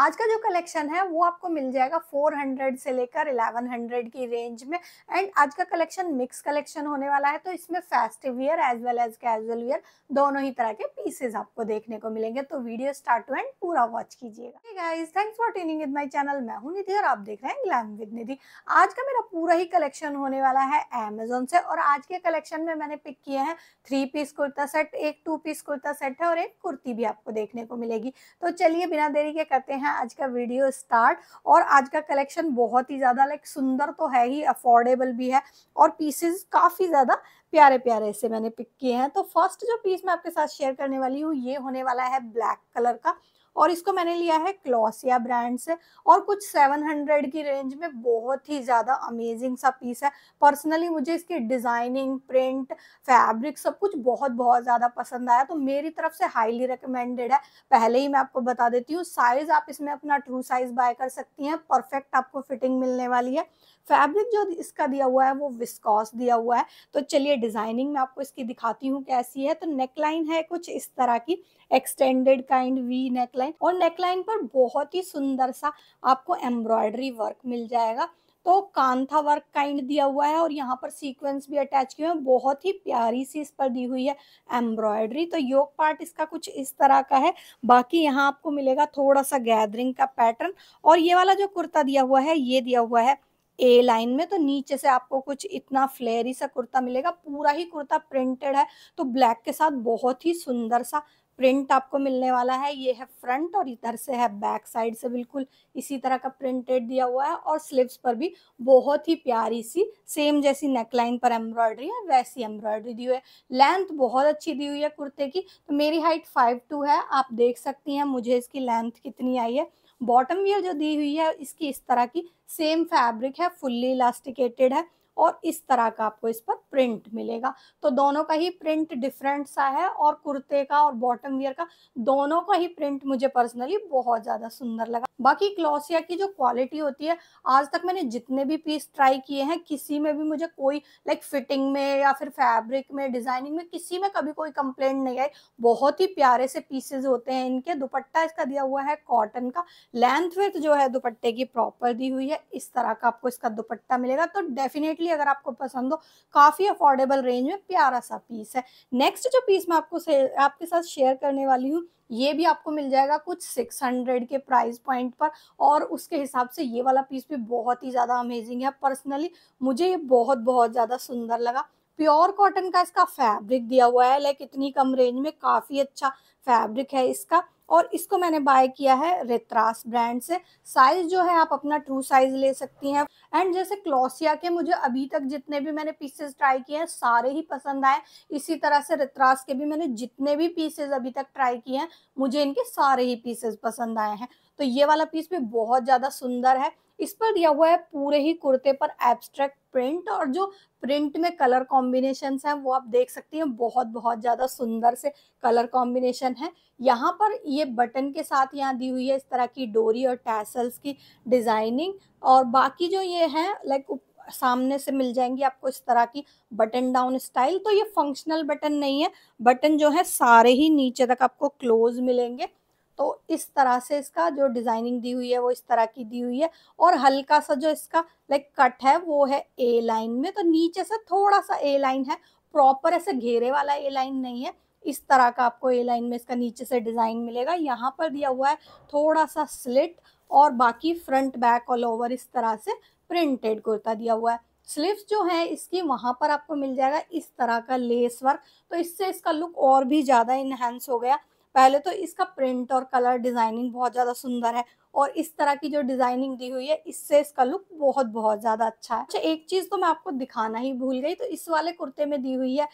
आज का जो कलेक्शन है वो आपको मिल जाएगा 400 से लेकर 1100 की रेंज में एंड आज का कलेक्शन मिक्स कलेक्शन होने वाला है तो इसमें festive wear as well as casual wear दोनों ही तरह के पीसेज आपको देखने को मिलेंगे तो वीडियो स्टार्ट टू एंड पूरा वॉच कीजिएगा guys thanks for tuning in my channel मैं हूं निधि और आप देख रहे हैं ग्लैम विद निधि आज का मेरा पूरा ही कलेक्शन होने वाला है एमेजोन से और आज के कलेक्शन में मैंने पिक किया है थ्री पीस कुर्ता सेट एक टू पीस कुर्ता सेट है और एक कुर्ती भी आपको देखने को मिलेगी तो चलिए बिना देरी के करते हैं हैं आज का वीडियो स्टार्ट और आज का कलेक्शन बहुत ही ज़्यादा लाइक सुंदर तो है ही अफोर्डेबल भी है और पीसेस काफ़ी ज़्यादा प्यारे प्यारे से मैंने पिक किए हैं तो फर्स्ट जो पीस मैं आपके साथ शेयर करने वाली हूँ ये होने वाला है ब्लैक कलर का और इसको मैंने लिया है क्लॉसिया ब्रांड से और कुछ 700 की रेंज में बहुत ही ज़्यादा अमेजिंग सा पीस है पर्सनली मुझे इसकी डिज़ाइनिंग प्रिंट फैब्रिक सब कुछ बहुत बहुत ज़्यादा पसंद आया तो मेरी तरफ से हाईली रिकमेंडेड है पहले ही मैं आपको बता देती हूँ साइज़ आप इसमें अपना ट्रू साइज़ बाय कर सकती हैं परफेक्ट आपको फिटिंग मिलने वाली है फैब्रिक जो इसका दिया हुआ है वो विस्कॉस दिया हुआ है तो चलिए डिज़ाइनिंग में आपको इसकी दिखाती हूँ कैसी है तो नेकलाइन है कुछ इस तरह की एक्सटेंडेड काइंड वी नेकलाइन और नेकलाइन पर बहुत ही सुंदर सा आपको एम्ब्रॉयडरी वर्क मिल जाएगा तो कांथा वर्क काइंड दिया हुआ है और यहाँ पर सीक्वेंस भी अटैच किए हैं बहुत ही प्यारी सी इस पर दी हुई है एम्ब्रॉयडरी तो योग पार्ट इसका कुछ इस तरह का है बाकी यहाँ आपको मिलेगा थोड़ा सा गैदरिंग का पैटर्न और ये वाला जो कुर्ता दिया हुआ है ये दिया हुआ है ए लाइन में तो नीचे से आपको कुछ इतना फ्लेयरी सा कुर्ता मिलेगा पूरा ही कुर्ता प्रिंटेड है तो ब्लैक के साथ बहुत ही सुंदर सा प्रिंट आपको मिलने वाला है ये है फ्रंट और इधर से है बैक साइड से बिल्कुल इसी तरह का प्रिंटेड दिया हुआ है और स्लीव्स पर भी बहुत ही प्यारी सी सेम जैसी नेकलाइन पर एम्ब्रॉयडरी है वैसी एम्ब्रॉयडरी दी हुई है लेंथ बहुत अच्छी दी हुई है कुर्ते की तो मेरी हाइट फाइव टू है आप देख सकती हैं मुझे इसकी लेंथ कितनी आई है बॉटम वियर जो दी हुई है इसकी इस तरह की सेम फैब्रिक है फुल्ली इलास्टिकेटेड है और इस तरह का आपको इस पर प्रिंट मिलेगा तो दोनों का ही प्रिंट डिफरेंट सा है और कुर्ते का और बॉटम वियर का दोनों का ही प्रिंट मुझे पर्सनली बहुत ज़्यादा सुंदर लगा बाकी क्लॉसिया की जो क्वालिटी होती है आज तक मैंने जितने भी पीस ट्राई किए हैं किसी में भी मुझे कोई लाइक फिटिंग में या फिर फैब्रिक में डिज़ाइनिंग में किसी में कभी कोई कंप्लेंट नहीं आई बहुत ही प्यारे से पीसेज होते हैं इनके दुपट्टा इसका दिया हुआ है कॉटन का लेंथ विथ जो है दुपट्टे की प्रॉपर दी हुई है इस तरह का आपको इसका दुपट्टा मिलेगा तो डेफिनेटली डेफिनेटली अगर आपको पसंद हो काफ़ी अफोर्डेबल रेंज में प्यारा सा पीस है नेक्स्ट जो पीस मैं आपको आपके साथ शेयर करने वाली हूँ ये भी आपको मिल जाएगा कुछ 600 के प्राइस पॉइंट पर और उसके हिसाब से ये वाला पीस भी बहुत ही ज़्यादा अमेजिंग है पर्सनली मुझे ये बहुत बहुत ज़्यादा सुंदर लगा प्योर कॉटन का इसका फैब्रिक दिया हुआ है लाइक इतनी कम रेंज में काफ़ी अच्छा फैब्रिक है इसका और इसको मैंने बाय किया है रेतरास ब्रांड से साइज़ जो है आप अपना ट्रू साइज़ ले सकती हैं एंड जैसे क्लोसिया के मुझे अभी तक जितने भी मैंने पीसेस ट्राई किए हैं सारे ही पसंद आए इसी तरह से रेतरास के भी मैंने जितने भी पीसेज अभी तक ट्राई किए हैं मुझे इनके सारे ही पीसेज पसंद आए हैं तो ये वाला पीस भी बहुत ज़्यादा सुंदर है इस पर दिया हुआ है पूरे ही कुर्ते पर एब्स्ट्रैक्ट प्रिंट और जो प्रिंट में कलर कॉम्बिनेशन हैं वो आप देख सकती हैं बहुत बहुत ज़्यादा सुंदर से कलर कॉम्बिनेशन है यहाँ पर ये बटन के साथ यहाँ दी हुई है इस तरह की डोरी और टैसल्स की डिज़ाइनिंग और बाकी जो ये है लाइक सामने से मिल जाएंगी आपको इस तरह की बटन डाउन स्टाइल तो ये फंक्शनल बटन नहीं है बटन जो है सारे ही नीचे तक आपको क्लोज मिलेंगे तो इस तरह से इसका जो डिज़ाइनिंग दी हुई है वो इस तरह की दी हुई है और हल्का सा जो इसका लाइक कट है वो है ए लाइन में तो नीचे से थोड़ा सा ए लाइन है प्रॉपर ऐसे घेरे वाला ए लाइन नहीं है इस तरह का आपको ए लाइन में इसका नीचे से डिज़ाइन मिलेगा यहाँ पर दिया हुआ है थोड़ा सा स्लिट और बाकी फ्रंट बैक ऑल ओवर इस तरह से प्रिंटेड कुर्ता दिया हुआ है स्लीव्स जो है इसकी वहाँ पर आपको मिल जाएगा इस तरह का लेस वर्क तो इससे इसका लुक और भी ज़्यादा इन्हेंस हो गया पहले तो इसका प्रिंट और कलर डिज़ाइनिंग बहुत ज़्यादा सुंदर है और इस तरह की जो डिज़ाइनिंग दी हुई है इससे इसका लुक बहुत बहुत ज़्यादा अच्छा है अच्छा एक चीज़ तो मैं आपको दिखाना ही भूल गई तो इस वाले कुर्ते में दी हुई है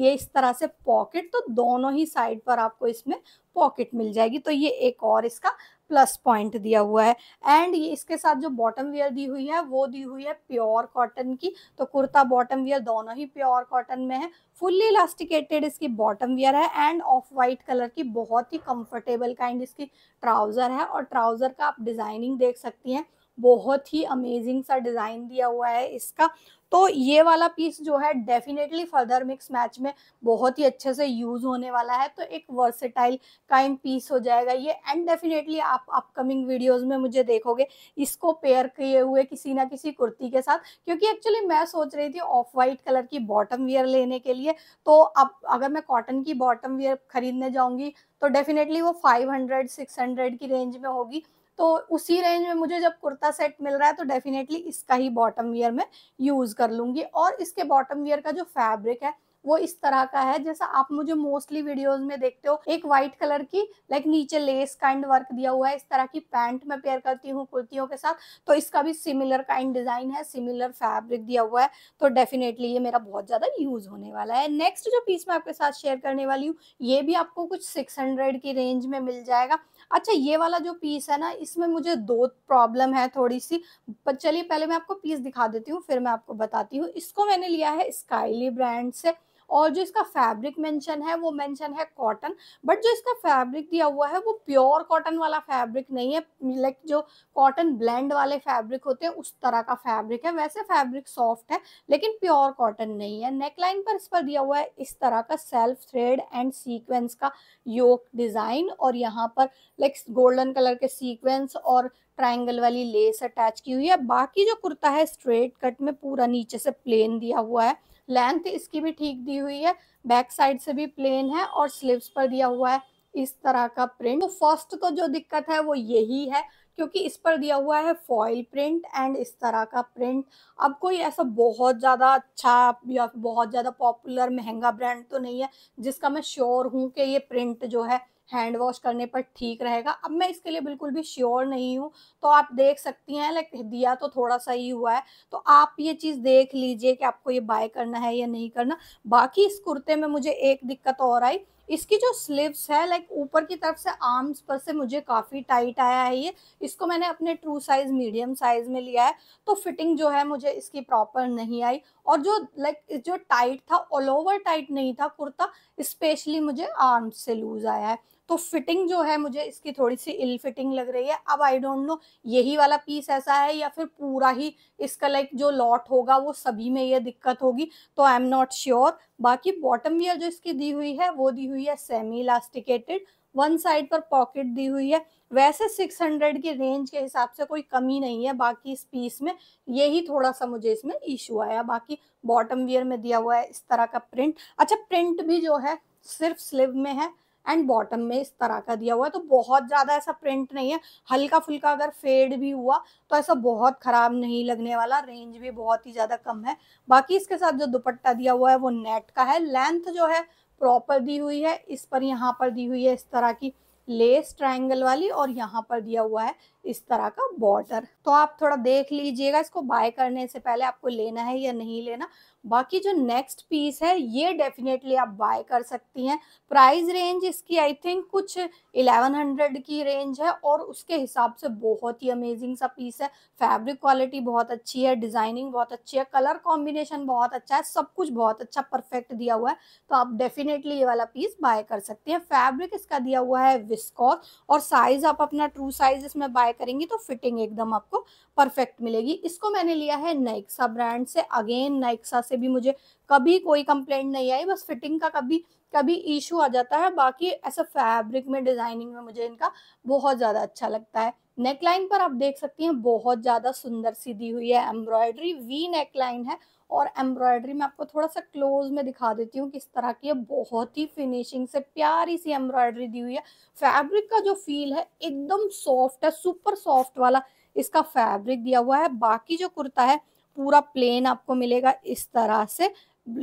ये इस तरह से पॉकेट तो दोनों ही साइड पर आपको इसमें पॉकेट मिल जाएगी तो ये एक और इसका प्लस पॉइंट दिया हुआ है एंड ये इसके साथ जो बॉटम वियर दी हुई है वो दी हुई है प्योर कॉटन की तो कुर्ता बॉटम वियर दोनों ही प्योर कॉटन में है फुल्ली इलास्टिकेटेड इसकी बॉटम वेयर है एंड ऑफ वाइट कलर की बहुत ही कंफर्टेबल काइंड इसकी ट्राउज़र है और ट्राउज़र का आप डिज़ाइनिंग देख सकती हैं बहुत ही अमेजिंग सा डिज़ाइन दिया हुआ है इसका तो ये वाला पीस जो है डेफिनेटली फर्दर मिक्स मैच में बहुत ही अच्छे से यूज़ होने वाला है तो एक वर्सेटाइल काइंड पीस हो जाएगा ये एंड डेफिनेटली आप अपकमिंग वीडियोस में मुझे देखोगे इसको पेयर किए हुए किसी ना किसी कुर्ती के साथ क्योंकि एक्चुअली मैं सोच रही थी ऑफ वाइट कलर की बॉटम वियर लेने के लिए तो अब अगर मैं कॉटन की बॉटम वियर खरीदने जाऊँगी तो डेफिनेटली वो फाइव हंड्रेड की रेंज में होगी तो उसी रेंज में मुझे जब कुर्ता सेट मिल रहा है तो डेफिनेटली इसका ही बॉटम वियर में यूज़ कर लूँगी और इसके बॉटम वियर का जो फैब्रिक है वो इस तरह का है जैसा आप मुझे मोस्टली वीडियोस में देखते हो एक व्हाइट कलर की लाइक नीचे लेस काइंड वर्क दिया हुआ है इस तरह की पैंट मैं पेयर करती हूँ कुर्तियों के साथ तो इसका भी सिमिलर काइंड डिजाइन है सिमिलर फैब्रिक दिया हुआ है तो डेफिनेटली ये मेरा बहुत ज्यादा यूज होने वाला है नेक्स्ट जो पीस मैं आपके साथ शेयर करने वाली हूँ ये भी आपको कुछ सिक्स की रेंज में मिल जाएगा अच्छा ये वाला जो पीस है ना इसमें मुझे दो प्रॉब्लम है थोड़ी सी पर चलिए पहले मैं आपको पीस दिखा देती हूँ फिर मैं आपको बताती हूँ इसको मैंने लिया है स्काईली ब्रांड से और जो इसका फैब्रिक मेंशन है वो मेंशन है कॉटन बट जो इसका फैब्रिक दिया हुआ है वो प्योर कॉटन वाला फैब्रिक नहीं है लाइक जो कॉटन ब्लेंड वाले फैब्रिक होते हैं उस तरह का फैब्रिक है वैसे फैब्रिक सॉफ्ट है लेकिन प्योर कॉटन नहीं है नेकलाइन पर इस पर दिया हुआ है इस तरह का सेल्फ थ्रेड एंड सीक्वेंस का योक डिज़ाइन और यहाँ पर लाइक गोल्डन कलर के सीक्वेंस और ट्रायंगल वाली लेस अटैच की हुई है बाकी जो कुर्ता है स्ट्रेट कट में पूरा नीचे से प्लेन दिया हुआ है लेंथ इसकी भी ठीक दी हुई है बैक साइड से भी प्लेन है और स्लीव्स पर दिया हुआ है इस तरह का प्रिंट तो फर्स्ट तो जो दिक्कत है वो यही है क्योंकि इस पर दिया हुआ है फॉइल प्रिंट एंड इस तरह का प्रिंट अब कोई ऐसा बहुत ज़्यादा अच्छा या बहुत ज़्यादा पॉपुलर महंगा ब्रांड तो नहीं है जिसका मैं श्योर हूँ कि ये प्रिंट जो है हैंड वॉश करने पर ठीक रहेगा अब मैं इसके लिए बिल्कुल भी श्योर नहीं हूँ तो आप देख सकती हैं लाइक दिया तो थोड़ा सा ही हुआ है तो आप ये चीज़ देख लीजिए कि आपको ये बाय करना है या नहीं करना बाकी इस कुर्ते में मुझे एक दिक्कत और आई इसकी जो स्लीव्स है लाइक ऊपर की तरफ से आर्म्स पर से मुझे काफ़ी टाइट आया है ये इसको मैंने अपने ट्रू साइज़ मीडियम साइज़ में लिया है तो फिटिंग जो है मुझे इसकी प्रॉपर नहीं आई और जो लाइक like, जो टाइट था ऑल ओवर टाइट नहीं था कुर्ता स्पेशली मुझे आर्म्स से लूज़ आया है तो फिटिंग जो है मुझे इसकी थोड़ी सी इल फिटिंग लग रही है अब आई डोंट नो यही वाला पीस ऐसा है या फिर पूरा ही इसका लाइक जो लॉट होगा वो सभी में ये दिक्कत होगी तो आई एम नॉट श्योर बाकी बॉटम वियर जो इसकी दी हुई है वो दी हुई है सेमी इलास्टिकेटेड वन साइड पर पॉकेट दी हुई है वैसे 600 की रेंज के हिसाब से कोई कमी नहीं है बाकी इस पीस में यही थोड़ा सा मुझे इसमें इशू आया बाकी बॉटम वियर में दिया हुआ है इस तरह का प्रिंट अच्छा प्रिंट भी जो है सिर्फ स्लीव में है एंड बॉटम में इस तरह का दिया हुआ है तो बहुत ज़्यादा ऐसा प्रिंट नहीं है हल्का फुल्का अगर फेड भी हुआ तो ऐसा बहुत ख़राब नहीं लगने वाला रेंज भी बहुत ही ज़्यादा कम है बाकी इसके साथ जो दुपट्टा दिया हुआ है वो नेट का है लेंथ जो है प्रॉपर दी हुई है इस पर यहाँ पर दी हुई है इस तरह की लेस ट्रायंगल वाली और यहाँ पर दिया हुआ है इस तरह का बॉर्डर तो आप थोड़ा देख लीजिएगा इसको बाय करने से पहले आपको लेना है या नहीं लेना बाकी जो नेक्स्ट पीस है ये डेफिनेटली आप बाय कर सकती हैं प्राइस रेंज इसकी आई थिंक कुछ 1100 की रेंज है और उसके हिसाब से बहुत ही अमेजिंग सा पीस है फैब्रिक क्वालिटी बहुत अच्छी है डिज़ाइनिंग बहुत अच्छी है कलर कॉम्बिनेशन बहुत अच्छा है सब कुछ बहुत अच्छा परफेक्ट दिया हुआ है तो आप डेफिनेटली ये वाला पीस बाय कर सकते हैं फैब्रिक इसका दिया हुआ है विस्कॉस और साइज़ आप अपना ट्रू साइज इसमें बाय करेंगी तो फिटिंग एकदम आपको परफेक्ट मिलेगी इसको मैंने लिया है नाइक्सा ब्रांड से अगेन नाइक्सा से से भी मुझे कभी कोई कंप्लेंट नहीं आई बस फिटिंग का कभी कभी इशू आ जाता है बाकी ऐसा फैब्रिक में डिजाइनिंग में मुझे इनका बहुत ज़्यादा अच्छा लगता है नेकलाइन पर आप देख सकती हैं बहुत ज़्यादा सुंदर सी दी हुई है एम्ब्रॉयडरी वी नेकलाइन है और एम्ब्रॉयडरी मैं आपको थोड़ा सा क्लोज में दिखा देती हूँ किस तरह की है बहुत ही फिनिशिंग से प्यारी सी एम्ब्रॉयडरी दी हुई है फैब्रिक का जो फील है एकदम सॉफ्ट है सुपर सॉफ्ट वाला इसका फैब्रिक दिया हुआ है बाकी जो कुर्ता है पूरा प्लेन आपको मिलेगा इस तरह से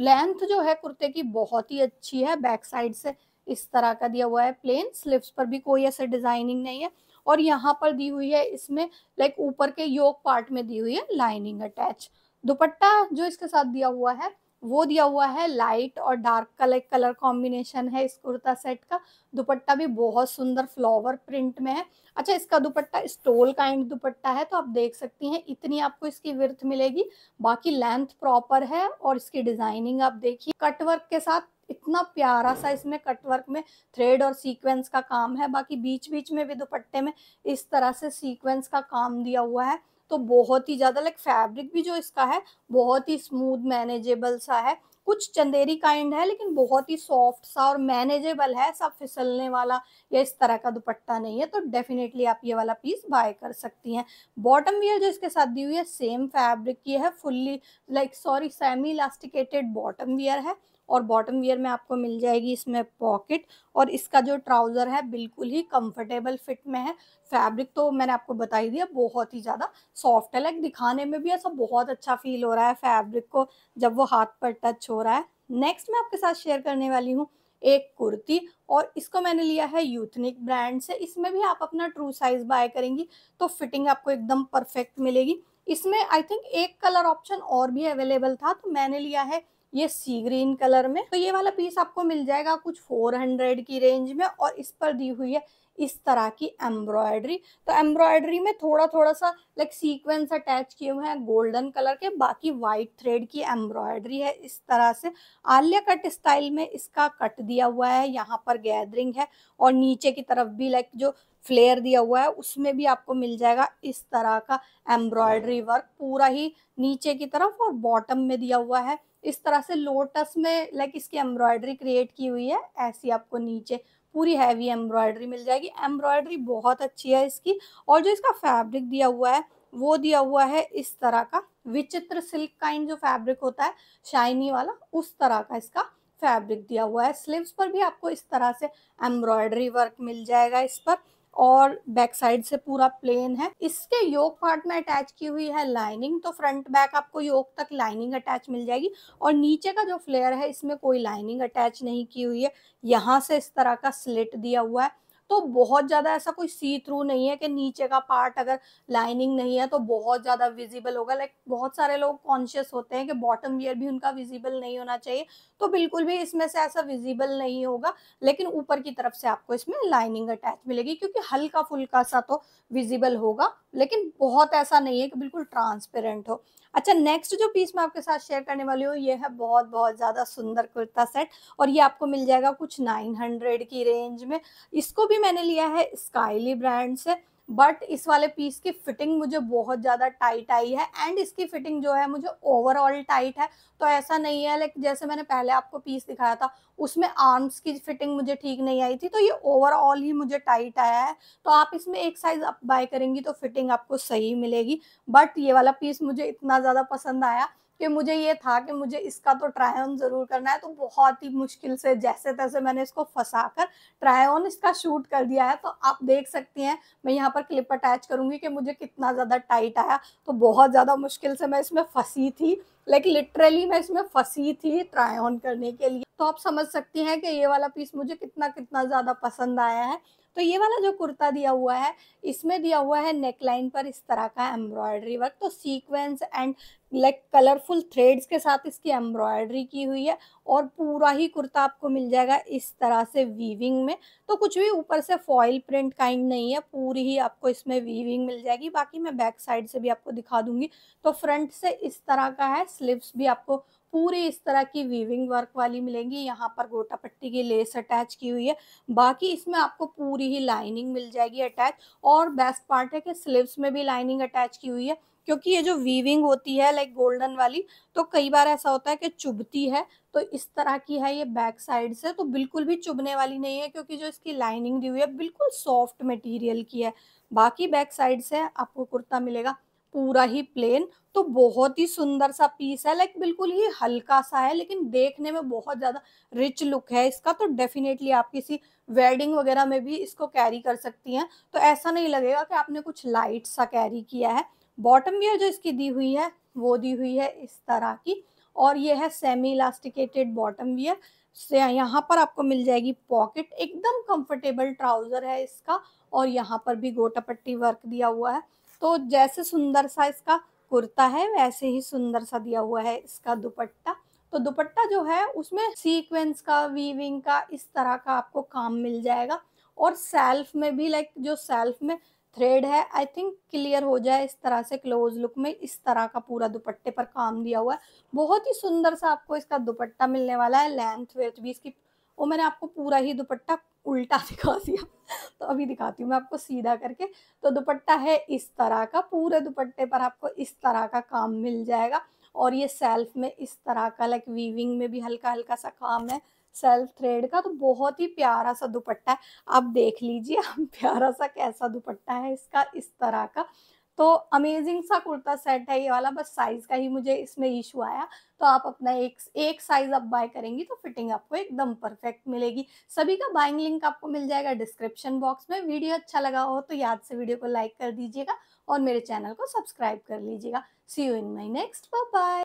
लेंथ जो है कुर्ते की बहुत ही अच्छी है बैक साइड से इस तरह का दिया हुआ है प्लेन स्लीव्स पर भी कोई ऐसा डिजाइनिंग नहीं है और यहाँ पर दी हुई है इसमें लाइक ऊपर के योग पार्ट में दी हुई है लाइनिंग अटैच दुपट्टा जो इसके साथ दिया हुआ है वो दिया हुआ है लाइट और डार्क कलर कलर कॉम्बिनेशन है इस कुर्ता सेट का दुपट्टा भी बहुत सुंदर फ्लावर प्रिंट में है अच्छा इसका दुपट्टा स्टोल काइंड दुपट्टा है तो आप देख सकती हैं इतनी आपको इसकी विर्थ मिलेगी बाकी लेंथ प्रॉपर है और इसकी डिजाइनिंग आप देखिए कटवर्क के साथ इतना प्यारा सा इसमें कटवर्क में थ्रेड और सीक्वेंस का काम है बाकी बीच बीच में भी दुपट्टे में इस तरह से सीक्वेंस का काम दिया हुआ है तो बहुत ही ज़्यादा लाइक फैब्रिक भी जो इसका है बहुत ही स्मूथ मैनेजेबल सा है कुछ चंदेरी काइंड है लेकिन बहुत ही सॉफ्ट सा और मैनेजेबल है सब फिसलने वाला या इस तरह का दुपट्टा नहीं है तो डेफिनेटली आप ये वाला पीस बाय कर सकती हैं बॉटम वियर जो इसके साथ दी हुई है सेम फैब्रिक की है fully like sorry semi elasticated bottom wear है और बॉटम वियर में आपको मिल जाएगी इसमें पॉकेट और इसका जो ट्राउज़र है बिल्कुल ही कंफर्टेबल फिट में है फैब्रिक तो मैंने आपको बता ही दिया बहुत ही ज़्यादा सॉफ्ट है लाइक दिखाने में भी ऐसा बहुत अच्छा फील हो रहा है फैब्रिक को जब वो हाथ पर टच हो रहा है नेक्स्ट मैं आपके साथ शेयर करने वाली हूँ एक कुर्ती और इसको मैंने लिया है यूथनिक ब्रांड से इसमें भी आप अपना ट्रू साइज बाय करेंगी तो फिटिंग आपको एकदम परफेक्ट मिलेगी इसमें आई थिंक एक कलर ऑप्शन और भी अवेलेबल था तो मैंने लिया है ये सी ग्रीन कलर में तो ये वाला पीस आपको मिल जाएगा कुछ फोर हंड्रेड की रेंज में और इस पर दी हुई है इस तरह की एम्ब्रॉयडरी तो एम्ब्रॉयडरी में थोड़ा थोड़ा सा लाइक सीक्वेंस अटैच किए हुए हैं गोल्डन कलर के बाकी वाइट थ्रेड की एम्ब्रॉयडरी है इस तरह से आलिया कट स्टाइल में इसका कट दिया हुआ है यहाँ पर गैदरिंग है और नीचे की तरफ भी लाइक जो फ्लेयर दिया हुआ है उसमें भी आपको मिल जाएगा इस तरह का एम्ब्रॉयडरी हाँ। वर्क पूरा ही नीचे की तरफ और बॉटम में दिया हुआ है इस तरह से लोटस में लाइक इसकी एम्ब्रॉयडरी क्रिएट की हुई है ऐसी आपको नीचे पूरी हैवी एम्ब्रॉयडरी मिल जाएगी एम्ब्रॉयडरी बहुत अच्छी है इसकी और जो इसका फैब्रिक दिया हुआ है वो दिया हुआ है इस तरह का विचित्र सिल्क काइंड जो फैब्रिक होता है शाइनी वाला उस तरह का इसका फैब्रिक दिया हुआ है स्लीव्स पर भी आपको इस तरह से एम्ब्रॉयडरी वर्क मिल जाएगा इस पर और बैक साइड से पूरा प्लेन है इसके योग पार्ट में अटैच की हुई है लाइनिंग तो फ्रंट बैक आपको योग तक लाइनिंग अटैच मिल जाएगी और नीचे का जो फ्लेयर है इसमें कोई लाइनिंग अटैच नहीं की हुई है यहाँ से इस तरह का स्लिट दिया हुआ है तो बहुत ज़्यादा ऐसा कोई सी थ्रू नहीं है कि नीचे का पार्ट अगर लाइनिंग नहीं है तो बहुत ज़्यादा विजिबल होगा लाइक बहुत सारे लोग कॉन्शियस होते हैं कि बॉटम वेयर भी उनका विजिबल नहीं होना चाहिए तो बिल्कुल भी इसमें से ऐसा विजिबल नहीं होगा लेकिन ऊपर की तरफ से आपको इसमें लाइनिंग अटैच मिलेगी क्योंकि हल्का फुल्का सा तो विजिबल होगा लेकिन बहुत ऐसा नहीं है कि बिल्कुल ट्रांसपेरेंट हो अच्छा नेक्स्ट जो पीस मैं आपके साथ शेयर करने वाली हूँ ये है बहुत बहुत ज़्यादा सुंदर कुर्ता सेट और ये आपको मिल जाएगा कुछ नाइन हंड्रेड की रेंज में इसको भी मैंने लिया है स्काईली ब्रांड से बट इस वाले पीस की फिटिंग मुझे बहुत ज़्यादा टाइट आई है एंड इसकी फिटिंग जो है मुझे ओवरऑल टाइट है तो ऐसा नहीं है लाइक जैसे मैंने पहले आपको पीस दिखाया था उसमें आर्म्स की फिटिंग मुझे ठीक नहीं आई थी तो ये ओवरऑल ही मुझे टाइट आया है तो आप इसमें एक साइज़ अप बाय करेंगी तो फिटिंग आपको सही मिलेगी बट ये वाला पीस मुझे इतना ज़्यादा पसंद आया कि मुझे ये था कि मुझे इसका तो ट्राई ऑन ज़रूर करना है तो बहुत ही मुश्किल से जैसे तैसे मैंने इसको फंसा कर ट्राई ऑन इसका शूट कर दिया है तो आप देख सकती हैं मैं यहाँ पर क्लिप अटैच करूंगी कि मुझे कितना ज़्यादा टाइट आया तो बहुत ज़्यादा मुश्किल से मैं इसमें फंसी थी लेकिन लिटरली मैं इसमें फंसी थी ट्राई ऑन करने के लिए तो आप समझ सकती हैं कि ये वाला पीस मुझे कितना कितना ज़्यादा पसंद आया है तो ये वाला जो कुर्ता दिया हुआ है इसमें दिया हुआ है नेकलाइन पर इस तरह का एम्ब्रॉयडरी वर्क तो sequins and like colourful threads के साथ इसकी एम्ब्रॉयडरी की हुई है और पूरा ही कुर्ता आपको मिल जाएगा इस तरह से वीविंग में तो कुछ भी ऊपर से फॉइल प्रिंट काइंड नहीं है पूरी ही आपको इसमें वीविंग मिल जाएगी बाकी मैं बैक साइड से भी आपको दिखा दूंगी तो फ्रंट से इस तरह का है स्लीव्स भी आपको पूरे इस तरह की वीविंग वर्क वाली मिलेंगी यहाँ पर गोटा पट्टी की लेस अटैच की हुई है बाकी इसमें आपको पूरी ही लाइनिंग मिल जाएगी अटैच और बेस्ट पार्ट है कि स्लीव्स में भी लाइनिंग अटैच की हुई है क्योंकि ये जो वीविंग होती है लाइक गोल्डन वाली तो कई बार ऐसा होता है कि चुभती है तो इस तरह की है ये बैक साइड से तो बिल्कुल भी चुभने वाली नहीं है क्योंकि जो इसकी लाइनिंग दी हुई है बिल्कुल सॉफ्ट मटेरियल की है बाकी बैक साइड से आपको कुर्ता मिलेगा पूरा ही प्लेन तो बहुत ही सुंदर सा पीस है लाइक बिल्कुल ही हल्का सा है लेकिन देखने में बहुत ज़्यादा रिच लुक है इसका तो डेफिनेटली आप किसी वेडिंग वगैरह में भी इसको कैरी कर सकती हैं तो ऐसा नहीं लगेगा कि आपने कुछ लाइट सा कैरी किया है बॉटम वियर जो इसकी दी हुई है वो दी हुई है इस तरह की और ये है सेमी इलास्टिकेटेड बॉटम वियर से यहाँ पर आपको मिल जाएगी पॉकेट एकदम कंफर्टेबल ट्राउज़र है इसका और यहाँ पर भी गोटा पट्टी वर्क दिया हुआ है तो जैसे सुंदर सा इसका कुर्ता है वैसे ही सुंदर सा दिया हुआ है इसका दुपट्टा तो दुपट्टा जो है उसमें सीक्वेंस का वीविंग का इस तरह का आपको काम मिल जाएगा और सेल्फ में भी लाइक जो सेल्फ में थ्रेड है आई थिंक क्लियर हो जाए इस तरह से क्लोज लुक में इस तरह का पूरा दुपट्टे पर काम दिया हुआ है बहुत ही सुंदर सा आपको इसका दुपट्टा मिलने वाला है लेंथ वेथ भी इसकी वो मैंने आपको पूरा ही दुपट्टा उल्टा दिखा दिया तो अभी दिखाती हूँ मैं आपको सीधा करके तो दुपट्टा है इस तरह का पूरे दुपट्टे पर आपको इस तरह का काम मिल जाएगा और ये सेल्फ में इस तरह का लाइक वीविंग में भी हल्का हल्का सा काम है सेल्फ थ्रेड का तो बहुत ही प्यारा सा दुपट्टा है आप देख लीजिए प्यारा सा कैसा दुपट्टा है इसका इस तरह का तो अमेजिंग सा कुर्ता सेट है ये वाला बस साइज़ का ही मुझे इसमें इशू आया तो आप अपना एक एक साइज़ आप बाय करेंगी तो फिटिंग आपको एकदम परफेक्ट मिलेगी सभी का बाइंग लिंक आपको मिल जाएगा डिस्क्रिप्शन बॉक्स में वीडियो अच्छा लगा हो तो याद से वीडियो को लाइक कर दीजिएगा और मेरे चैनल को सब्सक्राइब कर लीजिएगा see you in my next bye